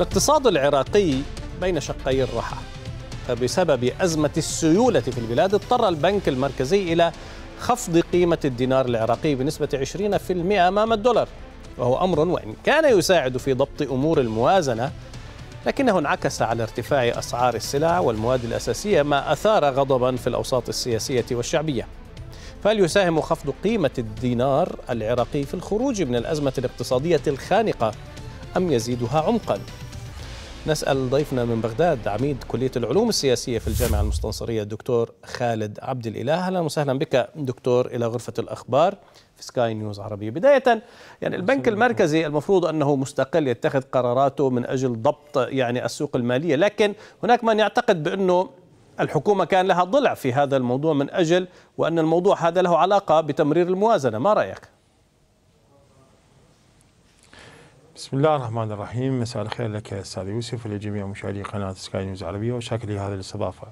الاقتصاد العراقي بين شقي الرحى فبسبب أزمة السيولة في البلاد اضطر البنك المركزي إلى خفض قيمة الدينار العراقي بنسبة 20% أمام الدولار وهو أمر وإن كان يساعد في ضبط أمور الموازنة لكنه انعكس على ارتفاع أسعار السلع والمواد الأساسية ما أثار غضبا في الأوساط السياسية والشعبية فهل يساهم خفض قيمة الدينار العراقي في الخروج من الأزمة الاقتصادية الخانقة أم يزيدها عمقاً؟ نسأل ضيفنا من بغداد عميد كلية العلوم السياسية في الجامعة المستنصرية الدكتور خالد عبد الإله أهلا وسهلا بك دكتور إلى غرفة الأخبار في سكاي نيوز عربية بداية يعني البنك المركزي المفروض أنه مستقل يتخذ قراراته من أجل ضبط يعني السوق المالية لكن هناك من يعتقد بأنه الحكومة كان لها ضلع في هذا الموضوع من أجل وأن الموضوع هذا له علاقة بتمرير الموازنة ما رأيك؟ بسم الله الرحمن الرحيم مساء الخير لك استاذ يوسف ولجميع مشاهدي قناه سكاي نيوز العربيه وشاكر لهذه الاستضافه.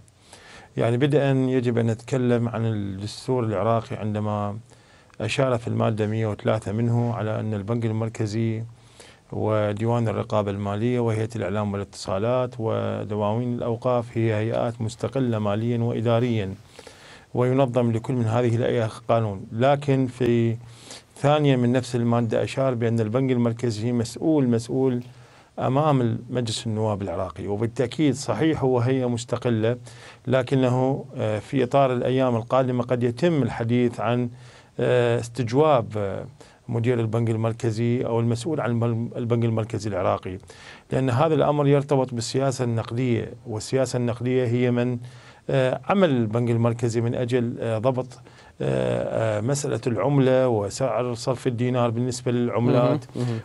يعني بدءا يجب ان نتكلم عن الدستور العراقي عندما اشار في الماده 103 منه على ان البنك المركزي وديوان الرقابه الماليه وهيئه الاعلام والاتصالات ودواوين الاوقاف هي هيئات مستقله ماليا واداريا وينظم لكل من هذه الايه قانون لكن في ثانيا من نفس المادة أشار بأن البنك المركزي مسؤول مسؤول أمام مجلس النواب العراقي وبالتأكيد صحيح هو هيئة مستقلة لكنه آه، في إطار الأيام القادمة قد يتم الحديث عن آه، استجواب آه، مدير البنك المركزي او المسؤول عن البنك المركزي العراقي لان هذا الامر يرتبط بالسياسه النقديه والسياسه النقديه هي من عمل البنك المركزي من اجل ضبط مسألة العملة وسعر صرف الدينار بالنسبة للعملات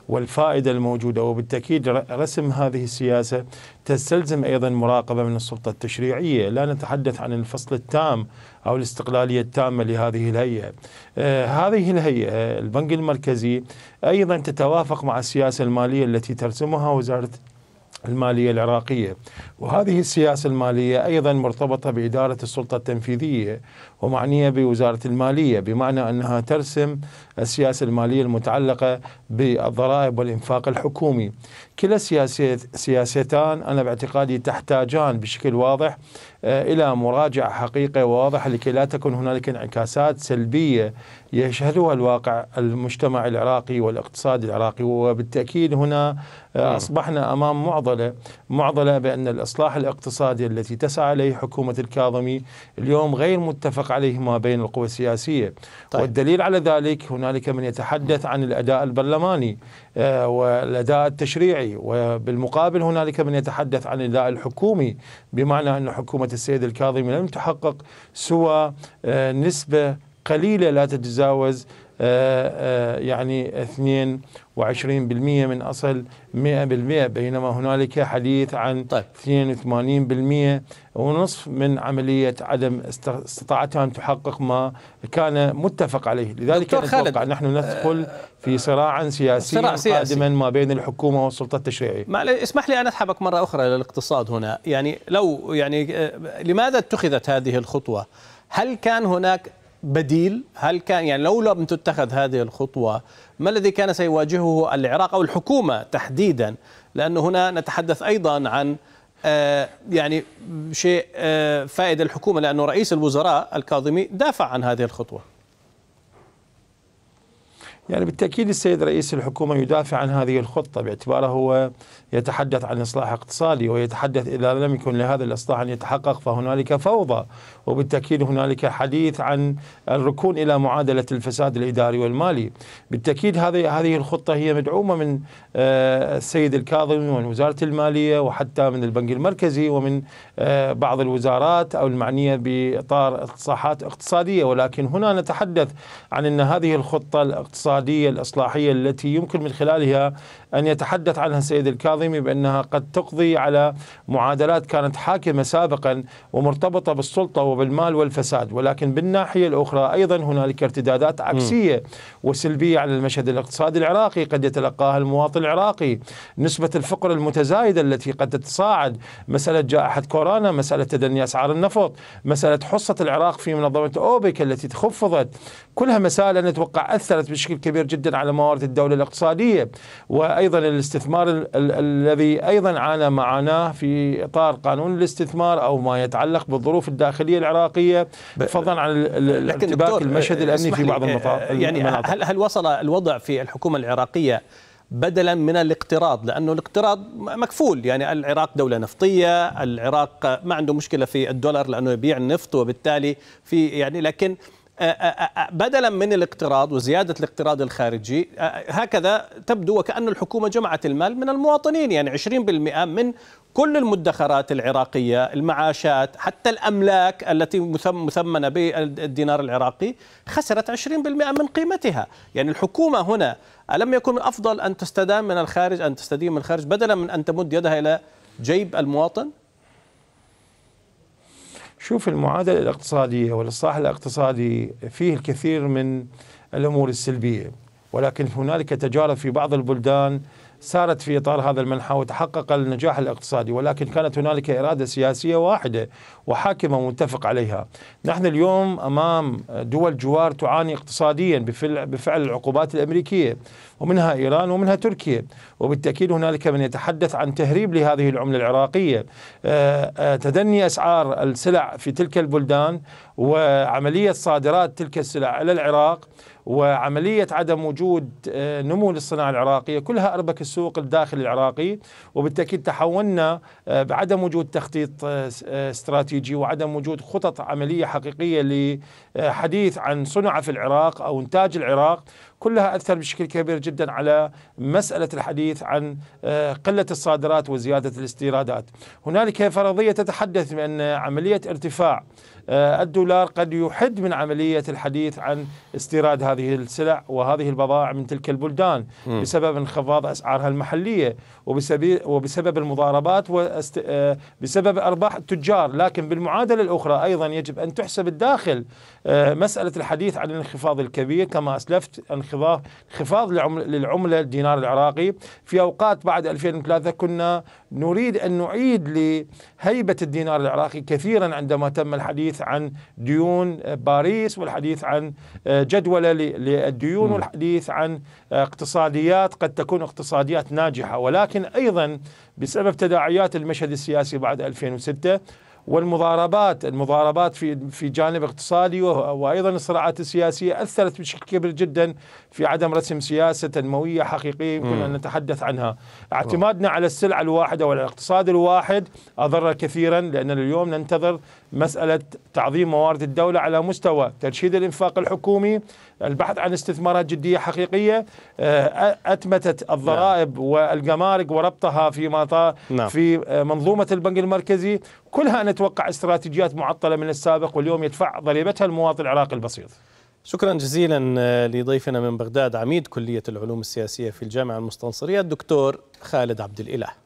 والفائدة الموجودة وبالتأكيد رسم هذه السياسة تستلزم أيضا مراقبة من السلطة التشريعية لا نتحدث عن الفصل التام أو الاستقلالية التامة لهذه الهيئة آه، هذه الهيئة آه، البنك المركزي أيضا تتوافق مع السياسة المالية التي ترسمها وزارة المالية العراقية وهذه السياسة المالية أيضا مرتبطة بإدارة السلطة التنفيذية ومعنية بوزارة المالية بمعنى أنها ترسم السياسة المالية المتعلقة بالضرائب والإنفاق الحكومي كلا السياستان أنا باعتقادي تحتاجان بشكل واضح آه، الى مراجعه حقيقه وواضحه لكي لا تكون هنالك انعكاسات سلبيه يشهدها الواقع المجتمع العراقي والاقتصاد العراقي وبالتاكيد هنا آه، اصبحنا امام معضله معضله بان الاصلاح الاقتصادي التي تسعى عليه حكومه الكاظمي اليوم غير متفق عليه ما بين القوى السياسيه طيب. والدليل على ذلك هنالك من يتحدث عن الاداء البرلماني آه، والاداء التشريعي وبالمقابل هنالك من يتحدث عن الاداء الحكومي بمعنى ان حكومه السيد الكاظمي لم تحقق سوى آه، نسبه قليله لا تتجاوز آه، آه، يعني 22% من أصل 100% بينما هنالك حديث عن طيب. 82% ونصف من عملية عدم استطاعتها أن تحقق ما كان متفق عليه لذلك نتوقع نحن آه، ندخل في صراعا سياسيا صراع سياسي. قادما ما بين الحكومة والسلطة التشريعية اسمح لي أن أسحبك مرة أخرى إلى الاقتصاد هنا يعني لو يعني لماذا اتخذت هذه الخطوة هل كان هناك بديل هل كان يعني لو لم تتخذ هذه الخطوة ما الذي كان سيواجهه العراق أو الحكومة تحديدا لأنه هنا نتحدث أيضا عن آه يعني شيء آه فائدة الحكومة لأنه رئيس الوزراء الكاظمي دافع عن هذه الخطوة يعني بالتأكيد السيد رئيس الحكومة يدافع عن هذه الخطة باعتباره هو يتحدث عن إصلاح اقتصادي ويتحدث إذا لم يكن لهذا الإصلاح أن يتحقق فهنالك فوضى وبالتأكيد هنالك حديث عن الركون إلى معادلة الفساد الإداري والمالي بالتأكيد هذه هذه الخطة هي مدعومة من آه، السيد الكاظمي ومن وزارة المالية وحتى من البنك المركزي ومن آه، بعض الوزارات أو المعنية بإطار اصلاحات اقتصادية ولكن هنا نتحدث عن أن هذه الخطة الاقتصادية الاقتصادية الإصلاحية التي يمكن من خلالها أن يتحدث عنها السيد الكاظمي بأنها قد تقضي على معادلات كانت حاكمة سابقا ومرتبطة بالسلطة وبالمال والفساد ولكن بالناحية الأخرى أيضا هنالك ارتدادات عكسية وسلبية على المشهد الاقتصادي العراقي قد يتلقاها المواطن العراقي نسبة الفقر المتزايدة التي قد تتصاعد مسألة جائحة كورونا مسألة تدني أسعار النفط مسألة حصة العراق في منظمة أوبك التي تخفضت كلها مسائل أنا أتوقع أثرت بشكل كبير جدا على موارد الدولة الاقتصادية وأيضا الاستثمار ال ال الذي أيضا عانى معاناة في إطار قانون الاستثمار أو ما يتعلق بالظروف الداخلية العراقية فضلا عن ارتباك المشهد آه، الأمني في بعض آه، آه، يعني المناطق يعني هل هل وصل الوضع في الحكومة العراقية بدلا من الاقتراض لانه الاقتراض مكفول يعني العراق دوله نفطيه العراق ما عنده مشكله في الدولار لانه يبيع النفط وبالتالي في يعني لكن بدلا من الاقتراض وزيادة الاقتراض الخارجي هكذا تبدو وكأن الحكومة جمعت المال من المواطنين يعني 20% من كل المدخرات العراقية المعاشات حتى الأملاك التي مثمنة بالدينار العراقي خسرت 20% من قيمتها يعني الحكومة هنا ألم يكن الأفضل أن تستدام من الخارج أن تستدين من الخارج بدلا من أن تمد يدها إلى جيب المواطن شوف المعادلة الاقتصادية والإصلاح الاقتصادي فيه الكثير من الأمور السلبية ولكن هنالك تجارب في بعض البلدان سارت في اطار هذا المنحى وتحقق النجاح الاقتصادي ولكن كانت هنالك اراده سياسيه واحده وحاكمه متفق عليها. نحن اليوم امام دول جوار تعاني اقتصاديا بفعل العقوبات الامريكيه ومنها ايران ومنها تركيا وبالتاكيد هنالك من يتحدث عن تهريب لهذه العمله العراقيه آه، آه، تدني اسعار السلع في تلك البلدان وعمليه صادرات تلك السلع الى العراق وعمليه عدم وجود آه، نمو للصناعه العراقيه كلها اربك السوق الداخلي العراقي وبالتأكيد تحولنا آه، بعدم وجود تخطيط آه، آه، استراتيجي وعدم وجود خطط عملية حقيقية لحديث عن صنع في العراق أو إنتاج العراق كلها أثر بشكل كبير جدا على مسألة الحديث عن قلة الصادرات وزيادة الاستيرادات هنالك فرضية تتحدث بأن عملية ارتفاع آه، الدولار قد يحد من عملية الحديث عن استيراد هذه السلع وهذه البضائع من تلك البلدان م. بسبب انخفاض أسعارها المحلية وبسبب, وبسبب المضاربات وبسبب آه، أرباح التجار لكن بالمعادلة الأخرى أيضا يجب أن تحسب الداخل آه، مسألة الحديث عن الانخفاض الكبير كما أسلفت انخفاض للعملة الدينار العراقي في أوقات بعد 2003 كنا نريد أن نعيد لهيبة الدينار العراقي كثيرا عندما تم الحديث عن ديون باريس والحديث عن جدولة للديون والحديث عن اقتصاديات قد تكون اقتصاديات ناجحة ولكن أيضا بسبب تداعيات المشهد السياسي بعد 2006 والمضاربات المضاربات في في جانب اقتصادي وايضا الصراعات السياسيه اثرت بشكل كبير جدا في عدم رسم سياسه تنمويه حقيقيه يمكن ان نتحدث عنها. اعتمادنا على السلعه الواحده والاقتصاد الاقتصاد الواحد اضر كثيرا لان اليوم ننتظر مساله تعظيم موارد الدوله على مستوى ترشيد الانفاق الحكومي، البحث عن استثمارات جديه حقيقيه، آه، اتمتت الضرائب نعم. والجمارك وربطها نعم. في في آه، منظومه البنك المركزي، كلها نتوقع استراتيجيات معطله من السابق واليوم يدفع ضريبتها المواطن العراقي البسيط. شكرا جزيلا آه، لضيفنا من بغداد عميد كليه العلوم السياسيه في الجامعه المستنصريه الدكتور خالد عبد الاله.